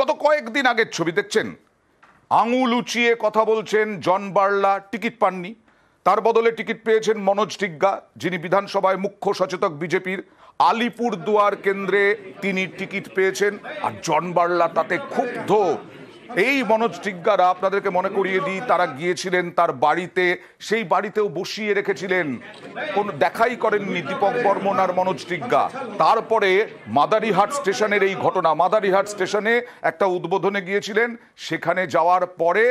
গত কয়েকদিন আগের ছবি দেখছেন আঙুল উঁচিয়ে কথা বলছেন জন বার্লা টিকিট পাননি তার বদলে টিকিট পেয়েছেন মনোজ টিগ্গা যিনি বিধানসভায় মুখ্য সচেতক বিজেপির আলিপুর দুয়ার কেন্দ্রে তিনি টিকিট পেয়েছেন আর জন বার্লা তাতে ক্ষুব্ধ এই মনোজ টিজ্ঞারা আপনাদেরকে মনে করিয়ে দিই তারা গিয়েছিলেন তার বাড়িতে সেই বাড়িতেও বসিয়ে রেখেছিলেন কোন দেখাই করেননি দীপক বর্মন আর মনোজ টিজ্ঞা তারপরে মাদারিহাট স্টেশনের এই ঘটনা মাদারিহাট স্টেশনে একটা উদ্বোধনে গিয়েছিলেন সেখানে যাওয়ার পরে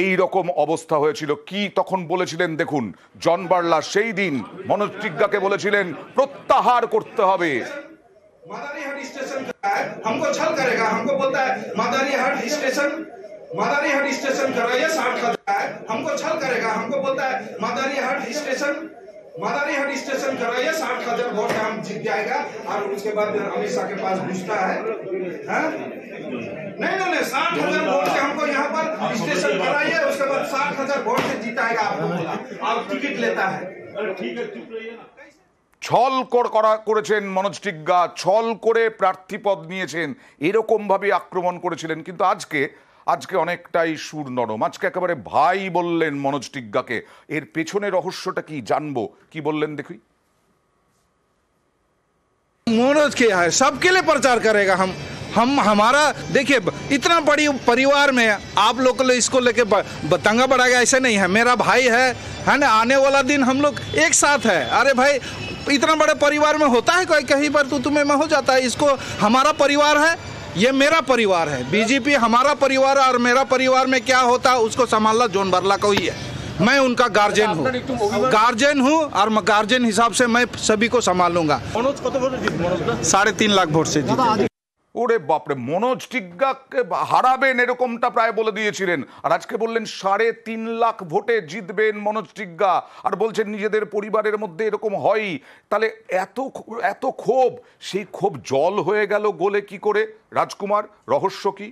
এই রকম অবস্থা হয়েছিল কি তখন বলেছিলেন দেখুন জন বার্লা সেই দিন মনোজ টিজ্ঞাকে বলেছিলেন প্রত্যাহার করতে হবে मादारी हट स्टेशन हमको छल करेगा हमको बोलता है मादारीहाट स्टेशन मादारी हट स्टेशन कराइए साठ हजार हमको छल करेगा हमको बोलता है मादारीहाट स्टेशन मादारी हट स्टेशन कराइए साठ हजार वोट हम जीत जाएगा और उसके बाद अमित शाह के पास घुसता है हाँ? नहीं नहीं नहीं साठ हजार वोट से हमको यहाँ पर स्टेशन कराइए उसके बाद साठ हजार वोट से जीताएगा आपको बोला और टिकट लेता है ठीक है चुप रहिए ना छल कर मनोज टिज्ञा छल कर प्रार्थीपद नहीं रकम भाव आक्रमण करूँ आज के आज के अनेकटाई सुर नरम आज के भाई बोलें मनोज टिज्ञा के पेचने रहस्यटा जानब कि देखी मनोज के है सबके लिए प्रचार करेगा हम हम हमारा देखिए इतना बड़ी परिवार में आप लोग लो इसको लेके बतंगा बढ़ाएगा ऐसे नहीं है मेरा भाई है है ना आने वाला दिन हम लोग एक साथ है अरे भाई इतना बड़े परिवार में होता है कोई कहीं पर तू तो तुम्हें में हो जाता है इसको हमारा परिवार है ये मेरा परिवार है बीजेपी हमारा परिवार और मेरा परिवार में क्या होता है उसको संभालना जोन बरला को ही है मैं उनका गार्जियन हूँ गार्जियन हूँ और गार्जियन हिसाब से मैं सभी को संभालूंगा साढ़े तीन लाख वोट से जीते ওরে বাপরে মনোজ টিগ্গাকে হারাবেন এরকমটা প্রায় বলে দিয়েছিলেন আর আজকে বললেন সাড়ে তিন লাখ ভোটে জিতবেন মনোজ টিগ্গা আর বলছেন নিজেদের পরিবারের মধ্যে এরকম হয়ই তাহলে এত এত ক্ষোভ সেই ক্ষোভ জল হয়ে গেল গোলে কি করে রাজকুমার রহস্য কী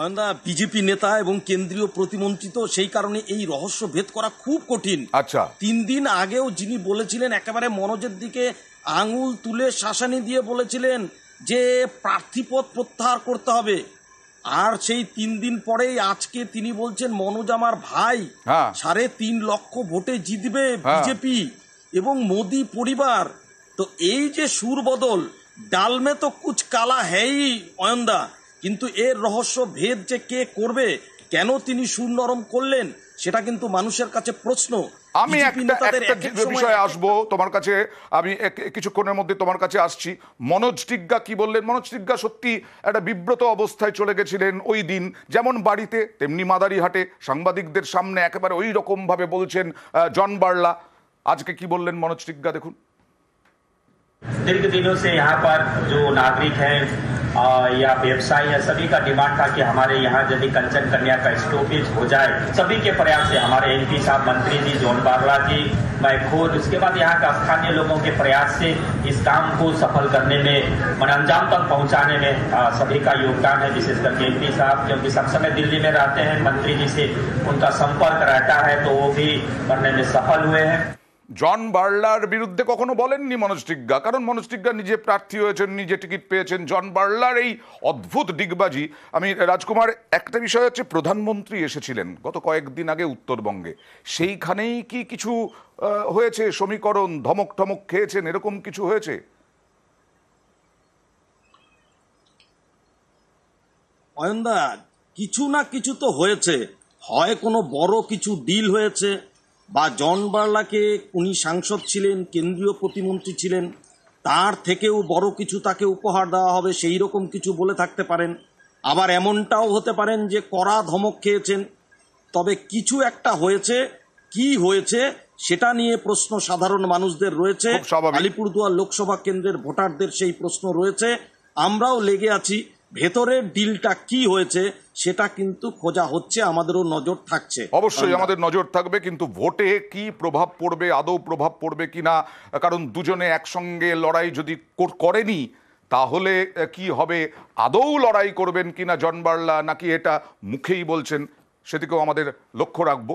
অয়ন্দা বিজেপি নেতা এবং কেন্দ্রীয় প্রতিমন্ত্রী তো সেই কারণে এই রহস্য ভেদ করা খুব কঠিন আচ্ছা তিন দিন আগেও যিনি বলেছিলেন একেবারে মনোজের দিকে আঙুল তুলে শাসানি দিয়ে বলেছিলেন যে প্রার্থীপদ প্রত্যাহার করতে হবে আর সেই তিন দিন পরেই আজকে তিনি বলছেন মনোজ আমার ভাই হ্যাঁ। সাড়ে তিন লক্ষ ভোটে জিতবে হ্যাঁ। বিজেপি এবং মোদি পরিবার তো এই যে সুর বদল ডালমে তো কুচ কালা হ্যাই অয়ন্দা কিন্তু এর রহস্য ভেদ যে কে করবে কেন তিনি সুর নরম করলেন সেটা কিন্তু মানুষের কাছে প্রশ্ন আমি বিষয়ে আসব তোমার কাছে আমি কিছুক্ষণের মধ্যে তোমার কাছে আসছি মনোজ টিজ্ঞা কি বললেন মনোজ টিজ্ঞা সত্যি একটা বিব্রত অবস্থায় চলে গেছিলেন ওই দিন যেমন বাড়িতে তেমনি মাদারিহাটে সাংবাদিকদের সামনে একেবারে ওই রকম ভাবে বলছেন জন বার্লা আজকে কি বললেন মনোজ টিজ্ঞা দেখুন দীর্ঘ দিনও সে यहाँ पर जो नागरिक हैं या व्यवसाय या सभी का डिमांड था कि हमारे यहाँ यदि कंचन कन्या का स्टॉपेज हो जाए सभी के प्रयास से हमारे एमपी साहब मंत्री जी जोन बारला जी मैं खुद उसके बाद यहाँ का स्थानीय लोगों के प्रयास से इस काम को सफल करने में मन अंजाम तक पहुँचाने में आ, सभी का योगदान है विशेष करके एम साहब क्योंकि सब समय दिल्ली में रहते हैं मंत्री जी से उनका संपर्क रहता है तो वो भी करने में सफल हुए हैं জন বার্লার বিরুদ্ধে কখনো বলেননি মনোজটিজ্ঞা কারণ মনোজটিজ্ঞা নিজে প্রার্থী হয়েছেন নিজে টিকিট পেয়েছেন জন বার্লার এই অদ্ভুত ডিগবাজি আমি রাজকুমার একটা বিষয় হচ্ছে প্রধানমন্ত্রী এসেছিলেন গত কয়েকদিন আগে উত্তরবঙ্গে সেইখানেই কি কিছু হয়েছে সমীকরণ ধমক ঠমক খেয়েছেন এরকম কিছু হয়েছে অয়ন্দা কিছু না কিছু তো হয়েছে হয় কোনো বড় কিছু ডিল হয়েছে বা জন বার্লাকে উনি সাংসদ ছিলেন কেন্দ্রীয় প্রতিমন্ত্রী ছিলেন তার থেকেও বড় কিছু তাকে উপহার দেওয়া হবে সেই রকম কিছু বলে থাকতে পারেন আবার এমনটাও হতে পারেন যে কড়া ধমক খেয়েছেন তবে কিছু একটা হয়েছে কি হয়েছে সেটা নিয়ে প্রশ্ন সাধারণ মানুষদের রয়েছে আলিপুরদুয়ার লোকসভা কেন্দ্রের ভোটারদের সেই প্রশ্ন রয়েছে আমরাও লেগে আছি ভেতরের ডিলটা কি হয়েছে সেটা কিন্তু খোঁজা হচ্ছে আমাদেরও নজর থাকছে অবশ্যই আমাদের নজর থাকবে কিন্তু ভোটে কি প্রভাব পড়বে আদৌ প্রভাব পড়বে কি না কারণ দুজনে একসঙ্গে লড়াই যদি করেনি তাহলে কি হবে আদৌ লড়াই করবেন কিনা জন বার্লা নাকি এটা মুখেই বলছেন সেদিকেও আমাদের লক্ষ্য রাখবো